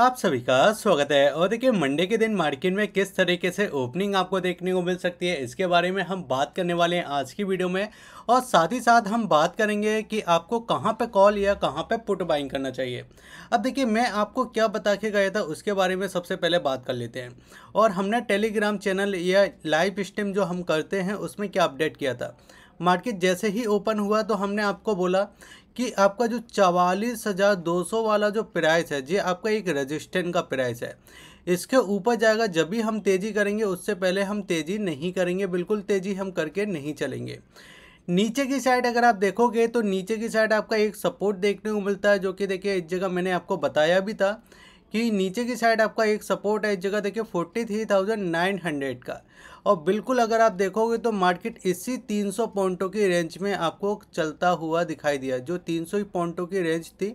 आप सभी का स्वागत है और देखिए मंडे के दिन मार्केट में किस तरीके से ओपनिंग आपको देखने को मिल सकती है इसके बारे में हम बात करने वाले हैं आज की वीडियो में और साथ ही साथ हम बात करेंगे कि आपको कहां पे कॉल या कहां पे पुट बाइंग करना चाहिए अब देखिए मैं आपको क्या बता के गया था उसके बारे में सबसे पहले बात कर लेते हैं और हमने टेलीग्राम चैनल या लाइव स्ट्रीम जो हम करते हैं उसमें क्या अपडेट किया था मार्केट जैसे ही ओपन हुआ तो हमने आपको बोला कि आपका जो चवालीस हज़ार दो सौ वाला जो प्राइस है ये आपका एक रजिस्टेंट का प्राइस है इसके ऊपर जाएगा जब भी हम तेज़ी करेंगे उससे पहले हम तेज़ी नहीं करेंगे बिल्कुल तेज़ी हम करके नहीं चलेंगे नीचे की साइड अगर आप देखोगे तो नीचे की साइड आपका एक सपोर्ट देखने को मिलता है जो कि देखिए इस जगह मैंने आपको बताया भी था कि नीचे की साइड आपका एक सपोर्ट है इस जगह देखिए forty three thousand nine hundred का और बिल्कुल अगर आप देखोगे तो मार्केट इसी तीन सौ पॉइंटों की रेंज में आपको चलता हुआ दिखाई दिया जो तीन सौ पॉइंटों की रेंज थी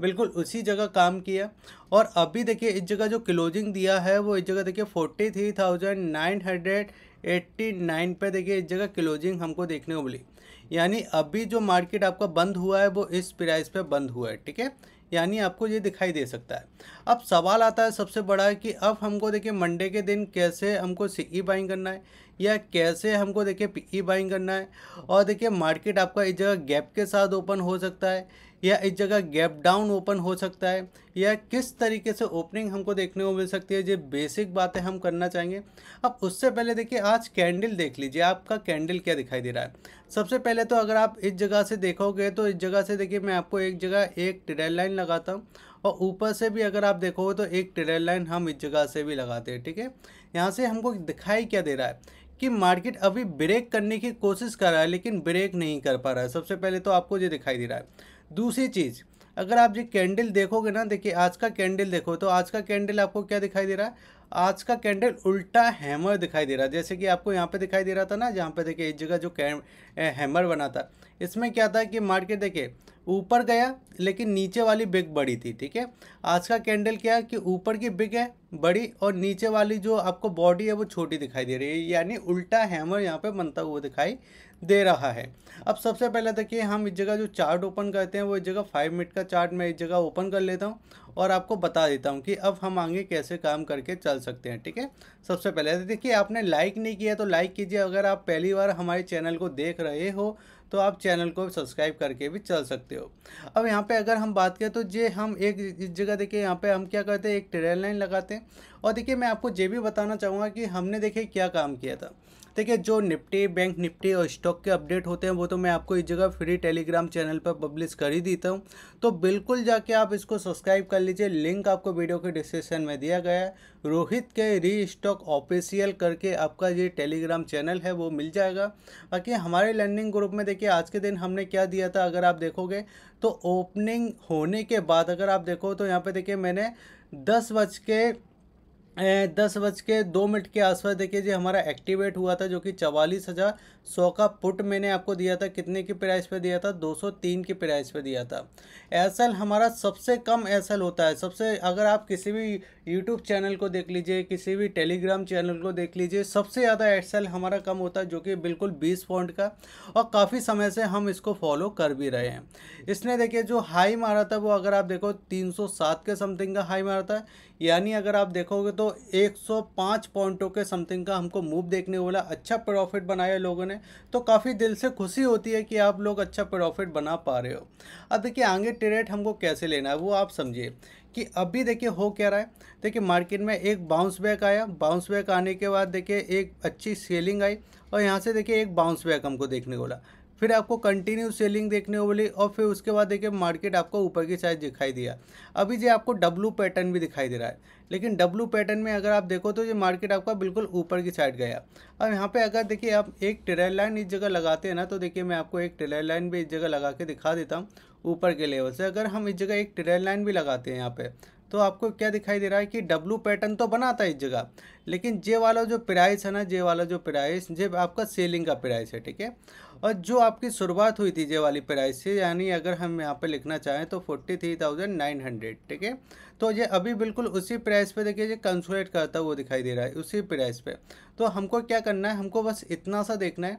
बिल्कुल उसी जगह काम किया और अभी देखिए इस जगह जो क्लोजिंग दिया है वो इस जगह देखिए forty three thousand nine hundred eighty nine पर देखिए इस जगह क्लोजिंग हमको देखने को मिली यानी अभी जो मार्केट आपका बंद हुआ है वो इस प्राइस पे बंद हुआ है ठीक है यानी आपको ये दिखाई दे सकता है अब सवाल आता है सबसे बड़ा है कि अब हमको देखिए मंडे के दिन कैसे हमको सीई बाइंग e करना है या कैसे हमको देखिए पीई बाइंग e करना है और देखिए मार्केट आपका इस जगह गैप के साथ ओपन हो सकता है या इस जगह गैप डाउन ओपन हो सकता है या किस तरीके से ओपनिंग हमको देखने को मिल सकती है ये बेसिक बातें हम करना चाहेंगे अब उससे पहले देखिए आज कैंडल देख लीजिए आपका कैंडल क्या दिखाई दे रहा है सबसे पहले तो अगर आप इस जगह से देखोगे तो इस जगह से देखिए मैं आपको एक जगह एक ट्रेल लाइन लगाता हूँ और ऊपर से भी अगर आप देखोगे तो एक ट्रेल लाइन हम इस जगह से भी लगाते हैं ठीक है यहाँ से हमको दिखाई क्या दे रहा है कि मार्केट अभी ब्रेक करने की कोशिश कर रहा है लेकिन ब्रेक नहीं कर पा रहा है सबसे पहले तो आपको ये दिखाई दे रहा है दूसरी चीज़ अगर आप ये कैंडल देखोगे ना देखिए आज का कैंडल देखो तो आज का कैंडल आपको क्या दिखाई दे रहा है आज का कैंडल उल्टा हैमर दिखाई दे रहा है जैसे कि आपको यहाँ पे दिखाई दे रहा था ना जहाँ पे देखिए इस जगह जो हैमर बना था इसमें क्या था कि मार्केट देखिए ऊपर गया लेकिन नीचे वाली बिग बड़ी थी ठीक है आज का कैंडल क्या है कि ऊपर की बिग है बड़ी और नीचे वाली जो आपको बॉडी है वो छोटी दिखाई दे रही है यानी उल्टा हैमर यहाँ पे बनता हुआ दिखाई दे रहा है अब सबसे पहले देखिए हम इस जगह जो चार्ट ओपन करते हैं वो इस जगह फाइव मिनट का चार्ट मैं इस जगह ओपन कर लेता हूँ और आपको बता देता हूँ कि अब हम आगे कैसे काम करके चल सकते हैं ठीक है सबसे पहले तो देखिए आपने लाइक नहीं किया तो लाइक कीजिए अगर आप पहली बार हमारे चैनल को देख रहे हो तो आप चैनल को सब्सक्राइब करके भी चल सकते हो अब यहाँ पे अगर हम बात करें तो जे हम एक इस जगह देखिए यहाँ पे हम क्या करते हैं एक ट्रेल लाइन लगाते हैं और देखिए मैं आपको ये भी बताना चाहूँगा कि हमने देखिए क्या काम किया था देखिए जो निफ्टी बैंक निफ्टी और स्टॉक के अपडेट होते हैं वो तो मैं आपको इस जगह फ्री टेलीग्राम चैनल पर पब्लिश कर ही देता हूँ तो बिल्कुल जाके आप इसको सब्सक्राइब कर लीजिए लिंक आपको वीडियो के डिस्क्रिप्शन में दिया गया है रोहित के री स्टॉक ऑफिशियल करके आपका ये टेलीग्राम चैनल है वो मिल जाएगा बाकी हमारे लर्निंग ग्रुप में देखिए आज के दिन हमने क्या दिया था अगर आप देखोगे तो ओपनिंग होने के बाद अगर आप देखो तो यहाँ पर देखिए मैंने दस बज के दस बज के दो मिनट के आसपास देखिए जी हमारा एक्टिवेट हुआ था जो कि चवालीस हज़ार सौ का पुट मैंने आपको दिया था कितने की प्राइस पे दिया था दो सौ तीन की प्राइस पे दिया था एस हमारा सबसे कम एस होता है सबसे अगर आप किसी भी यूट्यूब चैनल को देख लीजिए किसी भी टेलीग्राम चैनल को देख लीजिए सबसे ज़्यादा एस हमारा कम होता है जो कि बिल्कुल बीस पॉइंट का और काफ़ी समय से हम इसको फॉलो कर भी रहे हैं इसने देखिए जो हाई मारा था वो अगर आप देखो तीन के समथिंग का हाई मारा था यानी अगर आप देखोगे तो 105 पॉइंटों के समथिंग का हमको मूव देखने को मिला अच्छा प्रॉफिट बनाया लोगों ने तो काफ़ी दिल से खुशी होती है कि आप लोग अच्छा प्रॉफिट बना पा रहे हो अब देखिए आगे ट्रेड हमको कैसे लेना है वो आप समझिए कि अभी देखिए हो क्या रहा है देखिए मार्केट में एक बाउंस बैक आया बाउंस बैक आने के बाद देखिए एक अच्छी सेलिंग आई और यहाँ से देखिए एक बाउंस बैक हमको देखने को मिला फिर आपको कंटिन्यू सेलिंग देखने को मिली और फिर उसके बाद देखिए मार्केट आपको ऊपर की साइड दिखाई दिया अभी जो आपको डब्लू पैटर्न भी दिखाई दे रहा है लेकिन डब्लू पैटर्न में अगर आप देखो तो ये मार्केट आपका बिल्कुल ऊपर की साइड गया और यहाँ पे अगर देखिए आप एक ट्रेलर लाइन इस जगह लगाते हैं ना तो देखिए मैं आपको एक ट्रेलर लाइन भी इस जगह लगा के दिखा देता हूँ ऊपर के लेवल से अगर हम इस जगह एक ट्रेलर लाइन भी लगाते हैं यहाँ पर तो आपको क्या दिखाई दे रहा है कि डब्लू पैटर्न तो बनाता है इस जगह लेकिन जे वाला जो प्राइस है ना जे वाला जो प्राइस जे आपका सेलिंग का प्राइस है ठीक है और जो आपकी शुरुआत हुई थी जे वाली प्राइस से यानी अगर हम यहाँ पे लिखना चाहें तो forty three thousand nine hundred ठीक है तो ये अभी बिल्कुल उसी प्राइस पे देखिए ये कंसुलेट करता हुआ दिखाई दे रहा है उसी प्राइस पे तो हमको क्या करना है हमको बस इतना सा देखना है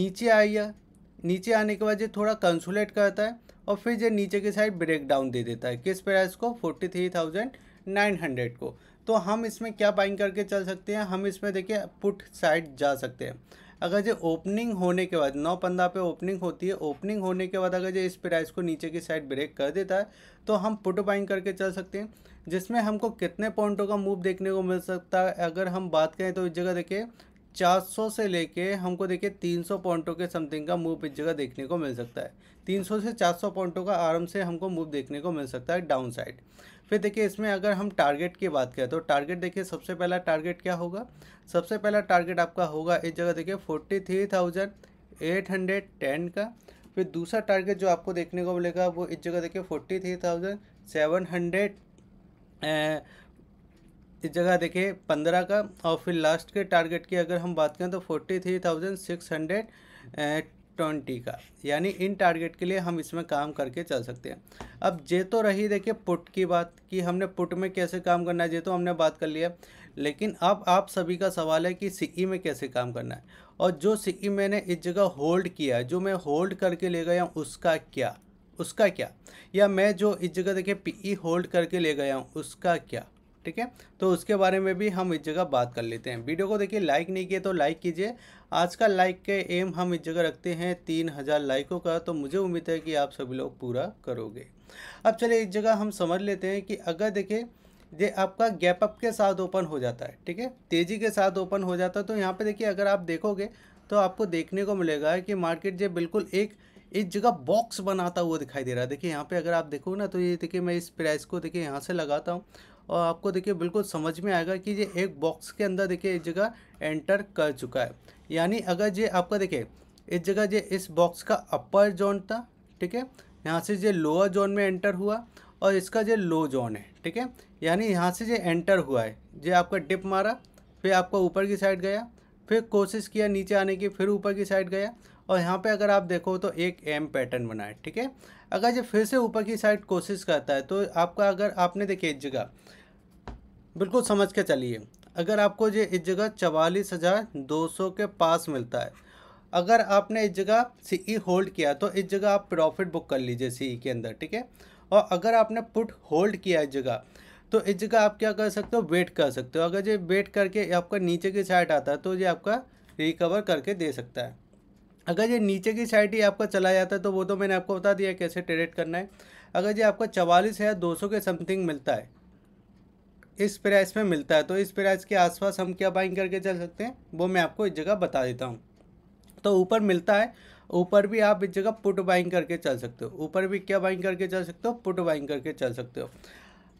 नीचे आइए नीचे आने के बाद ये थोड़ा कंसुलेट करता है और फिर ये नीचे की साइड ब्रेक डाउन दे देता है किस प्राइस को forty three thousand nine hundred को तो हम इसमें क्या बाइंग करके चल सकते हैं हम इसमें देखिए पुट साइड जा सकते हैं अगर जो ओपनिंग होने के बाद नौ पंद्रह पे ओपनिंग होती है ओपनिंग होने के बाद अगर जो इस प्राइस को नीचे की साइड ब्रेक कर देता है तो हम पुट बाइंग करके चल सकते हैं जिसमें हमको कितने पॉइंटों का मूव देखने को मिल सकता है अगर हम बात करें तो इस जगह देखिए 400 से लेके हमको देखिए 300 पॉइंटों के समथिंग का मूव इस जगह देखने को मिल सकता है 300 से 400 पॉइंटों का आराम से हमको मूव देखने को मिल सकता है डाउन साइड फिर देखिए इसमें अगर हम टारगेट की बात करें तो टारगेट देखिए सबसे पहला टारगेट क्या होगा सबसे पहला टारगेट आपका होगा इस जगह देखिए forty three thousand eight hundred ten का फिर दूसरा टारगेट जो आपको देखने को मिलेगा वो इस जगह देखिए forty three thousand seven hundred इस जगह देखिए पंद्रह का और फिर लास्ट के टारगेट की अगर हम बात करें तो forty three thousand six hundred twenty का यानी इन टारगेट के लिए हम इसमें काम करके चल सकते हैं अब जे तो रही देखिए पुट की बात कि हमने पुट में कैसे काम करना है जे तो हमने बात कर लिया लेकिन अब आप सभी का सवाल है कि सीई e में कैसे काम करना है और जो सीई e मैंने इस जगह होल्ड किया जो मैं होल्ड करके ले गया हूँ उसका क्या उसका क्या या मैं जो इस जगह देखिए पीई होल्ड करके ले गया हूँ उसका क्या ठीक है तो उसके बारे में भी हम इस जगह बात कर लेते हैं वीडियो को देखिए लाइक नहीं किए तो लाइक कीजिए आज का लाइक के एम हम इस जगह रखते हैं तीन हज़ार लाइकों का तो मुझे उम्मीद है कि आप सभी लोग पूरा करोगे अब चलिए इस जगह हम समझ लेते हैं कि अगर देखें ये आपका गैप अप के साथ ओपन हो जाता है ठीक है तेज़ी के साथ ओपन हो जाता है तो यहाँ पर देखिए अगर आप देखोगे तो आपको देखने को मिलेगा कि मार्केट जो बिल्कुल एक एक जगह बॉक्स बनाता हुआ दिखाई दे रहा है देखिए यहाँ पे अगर आप देखोगे ना तो ये देखिए मैं इस प्राइस को देखिए यहाँ से लगाता हूँ और आपको देखिए बिल्कुल समझ में आएगा कि ये एक बॉक्स के अंदर देखिए इस जगह एंटर कर चुका है यानी अगर ये आपका देखिए इस जगह जो इस बॉक्स का अपर जोन था ठीक है यहाँ से ये लोअर जोन में एंटर हुआ और इसका जो लो जोन है ठीक है यानी यहाँ से जो एंटर हुआ है जो आपका डिप मारा फिर आपका ऊपर की साइड गया फिर कोशिश किया नीचे आने की फिर ऊपर की साइड गया और यहाँ पे अगर आप देखो तो एक एम पैटर्न बना है ठीक है अगर जब फिर से ऊपर की साइड कोशिश करता है तो आपका अगर आपने देखिए इस जगह बिल्कुल समझ के चलिए अगर आपको ये इस जगह चवालीस हज़ार दो सौ के पास मिलता है अगर आपने इस जगह सी ई होल्ड किया तो इस जगह आप प्रॉफिट बुक कर लीजिए सी ई e के अंदर ठीक है और अगर आपने पुट होल्ड किया इस जगह तो इस जगह आप क्या कर सकते हो वेट कर सकते हो अगर ये वेट करके आपका नीचे की साइड आता है तो ये आपका रिकवर करके दे सकता है अगर ये नीचे की साइड ही आपका चला जाता है तो वो तो मैंने आपको बता दिया कैसे ट्रेड करना है अगर ये आपको चवालीस हज़ार दो सौ के समथिंग मिलता है इस प्राइस में मिलता है तो इस प्राइस के आसपास हम क्या बाइंग करके चल सकते हैं वो मैं आपको इस जगह बता देता हूँ तो ऊपर मिलता है ऊपर भी आप इस जगह पुट बाइंग करके चल सकते हो ऊपर भी क्या बाइंग करके चल सकते हो पुट बाइंग करके चल सकते हो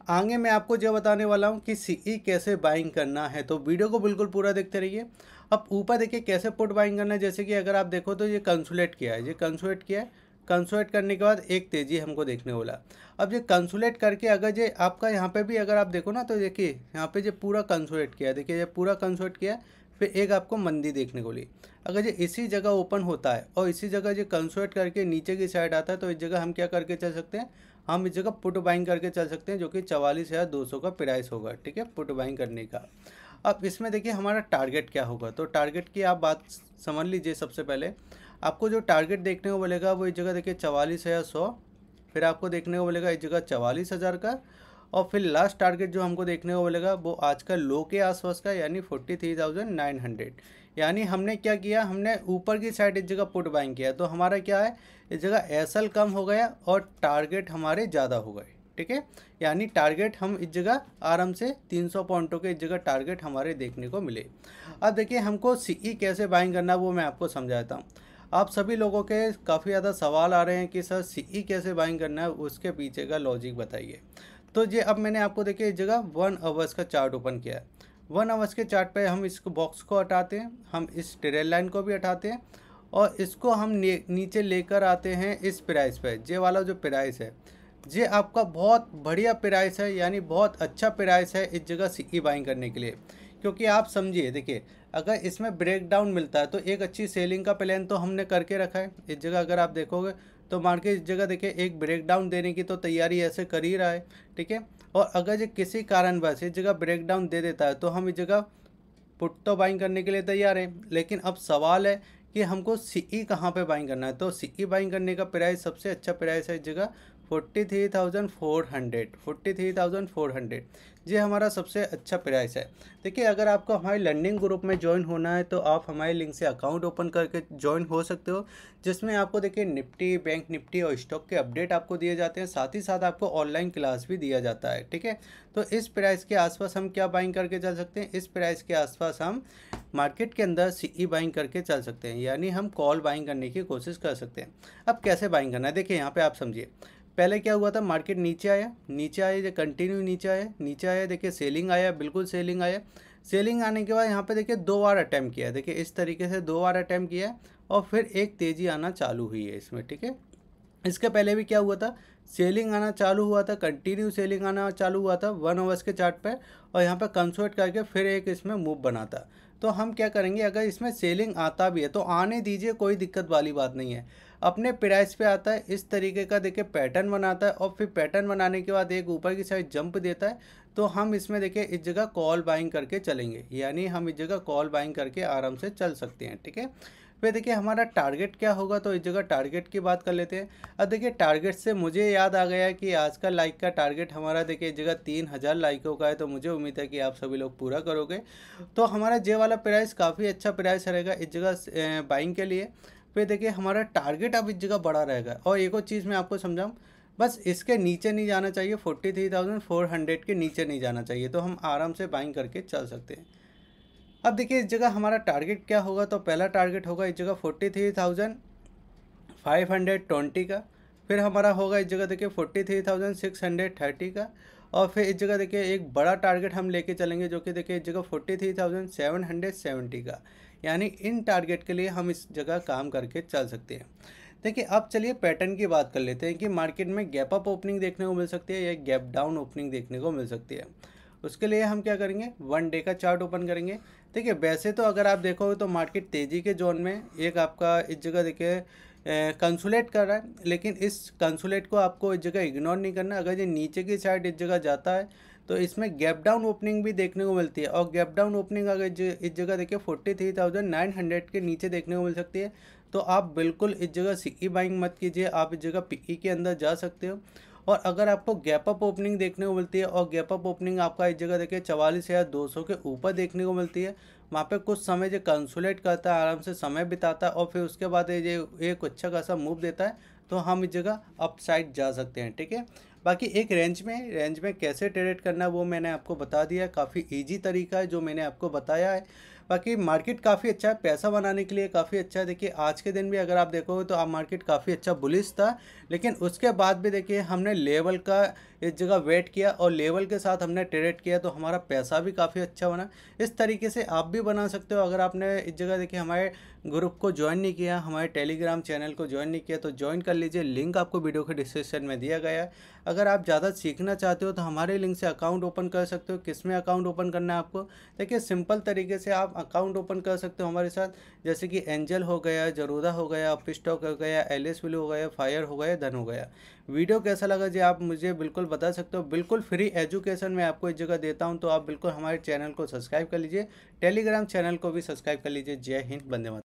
आगे मैं आपको जो बताने वाला हूँ कि सीई e कैसे बाइंग करना है तो वीडियो को बिल्कुल पूरा देखते रहिए अब ऊपर देखिए कैसे पुट बाइंग करना है जैसे कि अगर आप देखो तो ये कंसुलेट किया है ये कंसुलेट किया है कंसुलेट करने के बाद एक तेजी हमको देखने बोला अब ये कंसुलेट करके अगर ये आपका यहाँ पे भी अगर आप देखो ना तो देखिए यहाँ पे ये पूरा कंसुलेट किया है देखिए ये पूरा कंसुलेट किया है फिर एक आपको मंदी देखने को ली अगर ये इसी जगह ओपन होता है और इसी जगह जो कंसुलेट करके नीचे की साइड आता है तो इस जगह हम क्या करके चल सकते हैं हम इस जगह पुट बाइंग करके चल सकते हैं जो कि चवालीस हज़ार दो सौ का प्राइस होगा ठीक है पुट बाइंग करने का अब इसमें देखिए हमारा टारगेट क्या होगा तो टारगेट की आप बात समझ लीजिए सबसे पहले आपको जो टारगेट देखने को मिलेगा वो इस जगह देखिए चवालीस हज़ार सौ फिर आपको देखने को मिलेगा इस जगह चवालीस हज़ार का और फिर लास्ट टारगेट जो हमको देखने को मिलेगा वो आज का लो के आसपास का यानी forty three thousand nine hundred यानी हमने क्या किया हमने ऊपर की साइड इस जगह पुट बाइंग किया तो हमारा क्या है इस जगह एस कम हो गया और टारगेट हमारे ज़्यादा हो गए ठीक है यानी टारगेट हम इस जगह आराम से 300 पॉइंटों के इस जगह टारगेट हमारे देखने को मिले अब देखिए हमको सीई e कैसे बाइंग करना वो मैं आपको समझाता हूँ आप सभी लोगों के काफ़ी ज़्यादा सवाल आ रहे हैं कि सर सीई e कैसे बाइंग करना है उसके पीछे का लॉजिक बताइए तो ये अब मैंने आपको देखिए इस जगह वन आवर्स का चार्ट ओपन किया है वन आवर्स के चार्ट पे हम इसको बॉक्स को हटाते हैं हम इस ट्रेल लाइन को भी हटाते हैं और इसको हम नीचे लेकर आते हैं इस प्राइस पे जे वाला जो प्राइस है जे आपका बहुत बढ़िया प्राइस है यानी बहुत अच्छा प्राइस है इस जगह सी ई बाइंग करने के लिए क्योंकि आप समझिए देखिए अगर इसमें ब्रेकडाउन मिलता है तो एक अच्छी सेलिंग का प्लान तो हमने करके रखा है इस जगह अगर आप देखोगे तो मार्केट इस जगह देखिए एक ब्रेकडाउन देने की तो तैयारी ऐसे कर ही रहा है ठीक है और अगर ये किसी कारणवश इस जगह ब्रेकडाउन दे देता है तो हम इस जगह पुट तो बाइंग करने के लिए तैयार हैं लेकिन अब सवाल है कि हमको सीई e कहाँ पर बाइंग करना है तो सीई बाइंग e करने का प्राइस सबसे अच्छा प्राइस है इस जगह forty three thousand four hundred forty three thousand four hundred ये हमारा सबसे अच्छा प्राइस है देखिए अगर आपको हमारे लर्निंग ग्रुप में ज्वाइन होना है तो आप हमारे लिंक से अकाउंट ओपन करके ज्वाइन हो सकते हो जिसमें आपको देखिए निफ्टी बैंक निफ्टी और स्टॉक के अपडेट आपको दिए जाते हैं साथ ही साथ आपको ऑनलाइन क्लास भी दिया जाता है ठीक है तो इस प्राइस के आसपास हम क्या बाइंग करके चल सकते हैं इस प्राइस के आसपास हम मार्केट के अंदर सी बाइंग करके चल सकते हैं यानी हम कॉल बाइंग करने की कोशिश कर सकते हैं अब कैसे बाइंग करना है देखिए यहाँ पर आप समझिए पहले क्या हुआ था मार्केट नीचे आया नीचे आया कंटिन्यू नीचे आया नीचे आया देखिए सेलिंग आया बिल्कुल सेलिंग आया सेलिंग आने के बाद यहाँ पे देखिए दो बार अटैम्प किया देखिए इस तरीके से दो बार अटैम्प किया और फिर एक तेज़ी आना चालू हुई है इसमें ठीक है इसके पहले भी क्या हुआ था सेलिंग आना चालू हुआ था कंटिन्यू सेलिंग आना चालू हुआ था वन आवर्स के चार्ट पर और यहाँ पर कंसोल्ट करके फिर एक इसमें मूव बना था तो हम क्या करेंगे अगर इसमें सेलिंग आता भी है तो आने दीजिए कोई दिक्कत वाली बात नहीं है अपने प्राइस पे आता है इस तरीके का देखिए पैटर्न बनाता है और फिर पैटर्न बनाने के बाद एक ऊपर की साइड जंप देता है तो हम इसमें देखिए इस जगह कॉल बाइंग करके चलेंगे यानी हम इस जगह कॉल बाइंग करके आराम से चल सकते हैं ठीक है फिर देखिए हमारा टारगेट क्या होगा तो इस जगह टारगेट की बात कर लेते हैं अब देखिए टारगेट से मुझे याद आ गया कि आज का लाइक का टारगेट हमारा देखिए इस जगह तीन हज़ार लाइकों का है तो मुझे उम्मीद है कि आप सभी लोग पूरा करोगे तो हमारा जे वाला प्राइस काफ़ी अच्छा प्राइस रहेगा इस जगह बाइंग के लिए पे देखिए हमारा टारगेट अब इस जगह बड़ा रहेगा और एक और चीज़ मैं आपको समझाऊँ बस इसके नीचे नहीं जाना चाहिए forty three thousand four hundred के नीचे नहीं जाना चाहिए तो हम आराम से बाइंग करके चल सकते हैं अब देखिए इस जगह हमारा टारगेट क्या होगा तो पहला टारगेट होगा इस जगह forty three thousand five hundred twenty का फिर हमारा होगा इस जगह देखिए forty three thousand six hundred thirty का और फिर इस जगह देखिए एक बड़ा टारगेट हम लेके चलेंगे जो कि देखिए इस जगह forty three thousand seven hundred seventy का यानी इन टारगेट के लिए हम इस जगह काम करके चल सकते हैं देखिए अब चलिए पैटर्न की बात कर लेते हैं कि मार्केट में गैप अप ओपनिंग देखने को मिल सकती है या गैप डाउन ओपनिंग देखने को मिल सकती है उसके लिए हम क्या करेंगे वन डे का चार्ट ओपन करेंगे देखिए वैसे तो अगर आप देखोगे तो मार्केट तेज़ी के जोन में एक आपका इस जगह देखिए कंसुलेट कर रहा है लेकिन इस कंसुलेट को आपको इस जगह इग्नोर नहीं करना अगर ये नीचे की साइड इस जगह जाता है तो इसमें गैप डाउन ओपनिंग भी देखने को मिलती है और गैप डाउन ओपनिंग अगर इस जगह देखिए forty three thousand nine hundred के नीचे देखने को मिल सकती है तो आप बिल्कुल इस जगह सीई बाइंग मत कीजिए आप इस जगह पीई e के अंदर जा सकते हो और अगर आपको गैप अप ओपनिंग देखने को मिलती है और गैप अप ओपनिंग आपका इस जगह देखिए चवालीस हज़ार दो सौ के ऊपर देखने को मिलती है वहाँ पे कुछ समय जो कंसुलेट करता है आराम से समय बिताता है और फिर उसके बाद ये एक अच्छा खासा मूव देता है तो हम इस जगह अप साइड जा सकते हैं ठीक है बाकी एक रेंज में रेंज में कैसे ट्रेड करना है वो मैंने आपको बता दिया काफ़ी ईजी तरीका है जो मैंने आपको बताया है बाकी मार्केट काफ़ी अच्छा है पैसा बनाने के लिए काफ़ी अच्छा है देखिए आज के दिन भी अगर आप देखोगे तो आप मार्केट काफ़ी अच्छा बुलिश था लेकिन उसके बाद भी देखिए हमने लेवल का इस जगह वेट किया और लेवल के साथ हमने ट्रेड किया तो हमारा पैसा भी काफ़ी अच्छा बना इस तरीके से आप भी बना सकते हो अगर आपने इस जगह देखिए हमारे ग्रुप को ज्वाइन नहीं किया हमारे टेलीग्राम चैनल को ज्वाइन नहीं किया तो ज्वाइन कर लीजिए लिंक आपको वीडियो के डिस्क्रिप्शन में दिया गया है अगर आप ज़्यादा सीखना चाहते हो तो हमारे लिंक से अकाउंट ओपन कर सकते हो किस में अकाउंट ओपन करना है आपको देखिए सिंपल तरीके से आप अकाउंट ओपन कर सकते हो हमारे साथ जैसे कि एंजल हो गया जरूदा हो गया अपस्टॉक हो गया एल एस हो गया फायर हो गया धन हो गया वीडियो कैसा लगा जी आप मुझे बिल्कुल बता सकते हो बिल्कुल फ्री एजुकेशन मैं आपको इस जगह देता हूँ तो आप बिल्कुल हमारे चैनल को सब्सक्राइब कर लीजिए टेलीग्राम चैनल को भी सब्सक्राइब कर लीजिए जय हिंद बंदे